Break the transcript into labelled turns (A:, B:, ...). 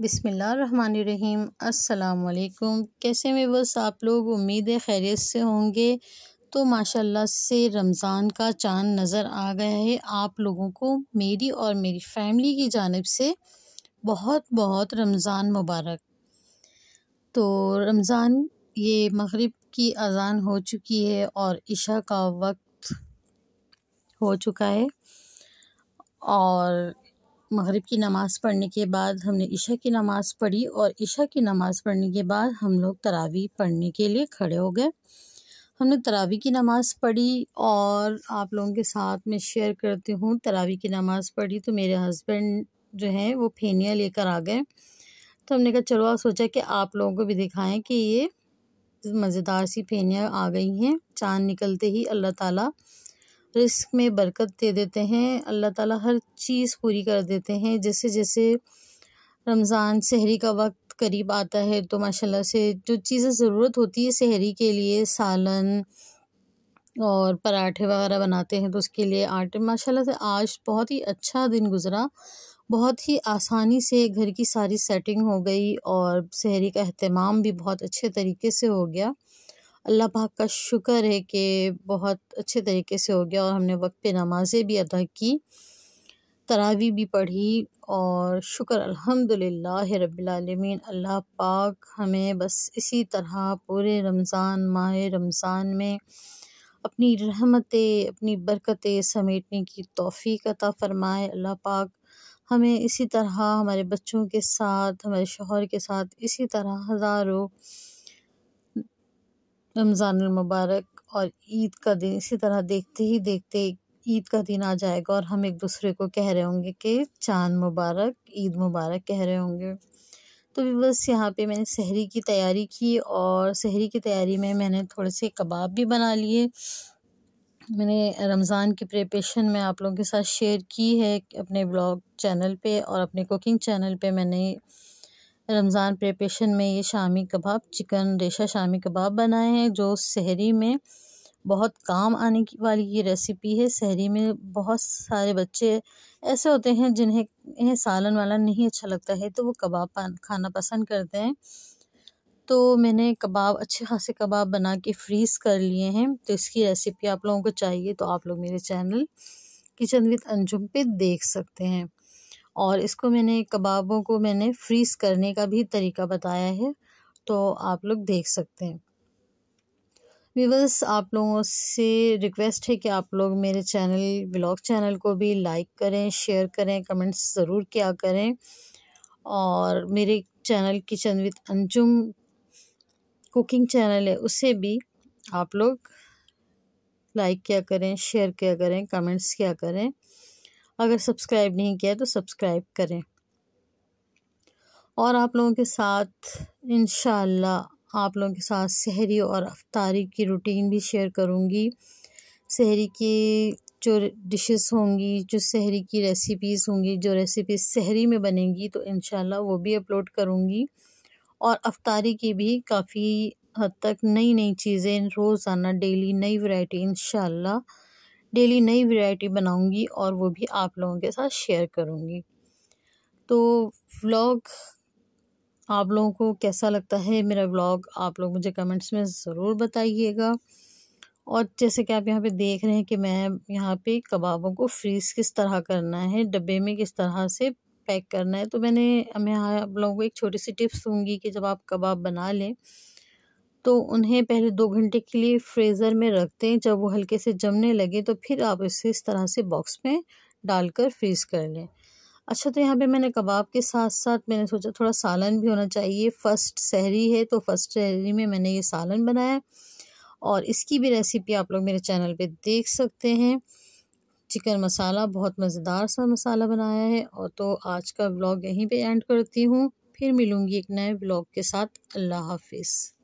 A: बिसमीम् अल्लाम कैसे में बस आप लोग उम्मीद है खैरियत से होंगे तो माशाल्लाह से रमज़ान का चांद नज़र आ गया है आप लोगों को मेरी और मेरी फैमिली की जानब से बहुत बहुत रमज़ान मुबारक तो रमज़ान ये मगरिब की अजान हो चुकी है और इशा का वक्त हो चुका है और मगरिब की नमाज़ पढ़ने के बाद हमने इशा की नमाज़ पढ़ी और इशा की नमाज़ पढ़ने के बाद हम लोग तरावी पढ़ने के लिए खड़े हो गए हमने तरावी की नमाज़ पढ़ी और आप लोगों के साथ में शेयर करती हूँ तरावी की नमाज़ पढ़ी तो मेरे हस्बैंड जो हैं वो फेनिया लेकर आ गए तो हमने कहा चलो आप सोचा कि आप लोगों को भी दिखाएं कि ये मज़ेदार सी फेनियाँ आ गई हैं चाँद निकलते ही अल्लाह ताला रिस्क में बरकत दे देते हैं अल्लाह ताला हर चीज़ पूरी कर देते हैं जैसे जैसे रमज़ान सहरी का वक्त करीब आता है तो माशाल्लाह से जो चीज़ें ज़रूरत होती है सहरी के लिए सालन और पराठे वगैरह बनाते हैं तो उसके लिए आटे माशाल्लाह से आज बहुत ही अच्छा दिन गुज़रा बहुत ही आसानी से घर की सारी सेटिंग हो गई और शहरी का अहतमाम भी बहुत अच्छे तरीके से हो गया अल्लाह पाक का शुक्र है कि बहुत अच्छे तरीके से हो गया और हमने वक्त पे नमाज़ें भी अदा की तरावी भी पढ़ी और शुक्र अल्हम्दुलिल्लाह रबालमीन अल्लाह पाक हमें बस इसी तरह पूरे रमज़ान माह रमज़ान में अपनी रहमतें अपनी बरकतें समेटने की तोफ़ी अता फ़रमाए अल्लाह पाक हमें इसी तरह हमारे बच्चों के साथ हमारे शोहर के साथ इसी तरह हज़ारों रमज़ान मुबारक और ईद का दिन इसी तरह देखते ही देखते ईद का दिन आ जाएगा और हम एक दूसरे को कह रहे होंगे कि चांद मुबारक ईद मुबारक कह रहे होंगे तो भी बस यहाँ पे मैंने शहरी की तैयारी की और शहरी की तैयारी में मैंने थोड़े से कबाब भी बना लिए मैंने रमज़ान की प्रेपेशन में आप लोगों के साथ शेयर की है अपने ब्लॉग चैनल पे और अपने कुकिंग चैनल पे मैंने रमज़ान प्रेपरेशन में ये शामी कबाब चिकन रेशा शामी कबाब बनाए हैं जो शहरी में बहुत काम आने की वाली ये रेसिपी है शहरी में बहुत सारे बच्चे ऐसे होते हैं जिन्हें इन्हें सालन वाला नहीं अच्छा लगता है तो वो कबाब खाना पसंद करते हैं तो मैंने कबाब अच्छे खासे कबाब बना के फ्रीज़ कर लिए हैं तो इसकी रेसिपी आप लोगों को चाहिए तो आप लोग मेरे चैनल किचन विद अंजुम पे देख सकते हैं और इसको मैंने कबाबों को मैंने फ्रीज़ करने का भी तरीका बताया है तो आप लोग देख सकते हैं व्यूवर्स आप लोगों से रिक्वेस्ट है कि आप लोग मेरे चैनल ब्लॉग चैनल को भी लाइक करें शेयर करें कमेंट्स ज़रूर किया करें और मेरे channel kitchen with Anjum cooking channel है उसे भी आप लोग लाइक किया करें शेयर किया करें कमेंट्स किया करें अगर सब्सक्राइब नहीं किया तो सब्सक्राइब करें और आप लोगों के साथ इन आप लोगों के साथ शहरी और अफ्तारी की रूटीन भी शेयर करूँगी शहरी की जो डिशेस होंगी जो शहरी की रेसिपीज़ होंगी जो रेसिपीज़ शहरी में बनेंगी तो इन वो भी अपलोड करूँगी और अफ्तारी की भी काफ़ी हद तक नई नई चीज़ें रोज़ाना डेली नई वैरायटी इन डेली नई वैरायटी बनाऊंगी और वो भी आप लोगों के साथ शेयर करूंगी तो व्लॉग आप लोगों को कैसा लगता है मेरा व्लॉग आप लोग मुझे कमेंट्स में ज़रूर बताइएगा और जैसे कि आप यहाँ पे देख रहे हैं कि मैं यहाँ पे कबाबों को फ्रीज़ किस तरह करना है डब्बे में किस तरह से पैक करना है तो मैंने मैं यहाँ आप लोगों को एक छोटी सी टिप्स दूँगी कि जब आप कबाब बना लें तो उन्हें पहले दो घंटे के लिए फ्रीज़र में रख दें जब वो हल्के से जमने लगे तो फिर आप इसे इस तरह से बॉक्स में डालकर फ्रीज़ कर लें अच्छा तो यहाँ पे मैंने कबाब के साथ साथ मैंने सोचा थोड़ा सालन भी होना चाहिए फ़र्स्ट सहरी है तो फ़र्स्ट सहरी में मैंने ये सालन बनाया और इसकी भी रेसिपी आप लोग मेरे चैनल पे देख सकते हैं चिकन मसाला बहुत मज़ेदार सा मसाला बनाया है और तो आज का ब्लॉग यहीं पे एंड करती हूँ फिर मिलूँगी एक नए ब्लॉग के साथ अल्लाह हाफिज़